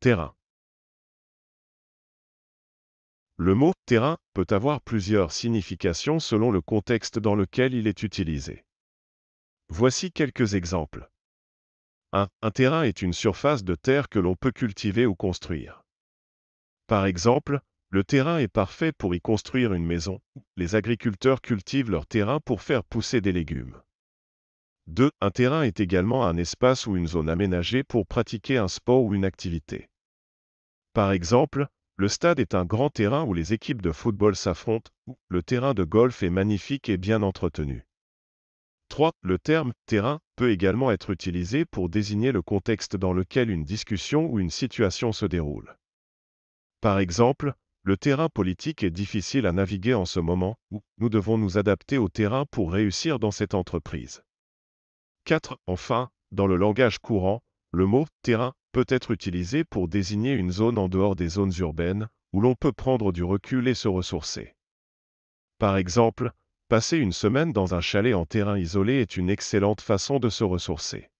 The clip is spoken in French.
terrain. Le mot terrain peut avoir plusieurs significations selon le contexte dans lequel il est utilisé. Voici quelques exemples. 1. Un terrain est une surface de terre que l'on peut cultiver ou construire. Par exemple, le terrain est parfait pour y construire une maison. Les agriculteurs cultivent leur terrain pour faire pousser des légumes. 2. Un terrain est également un espace ou une zone aménagée pour pratiquer un sport ou une activité. Par exemple, le stade est un grand terrain où les équipes de football s'affrontent, ou le terrain de golf est magnifique et bien entretenu. 3. Le terme terrain peut également être utilisé pour désigner le contexte dans lequel une discussion ou une situation se déroule. Par exemple, le terrain politique est difficile à naviguer en ce moment, ou nous devons nous adapter au terrain pour réussir dans cette entreprise. 4. Enfin, dans le langage courant, le mot terrain peut être utilisé pour désigner une zone en dehors des zones urbaines, où l'on peut prendre du recul et se ressourcer. Par exemple, passer une semaine dans un chalet en terrain isolé est une excellente façon de se ressourcer.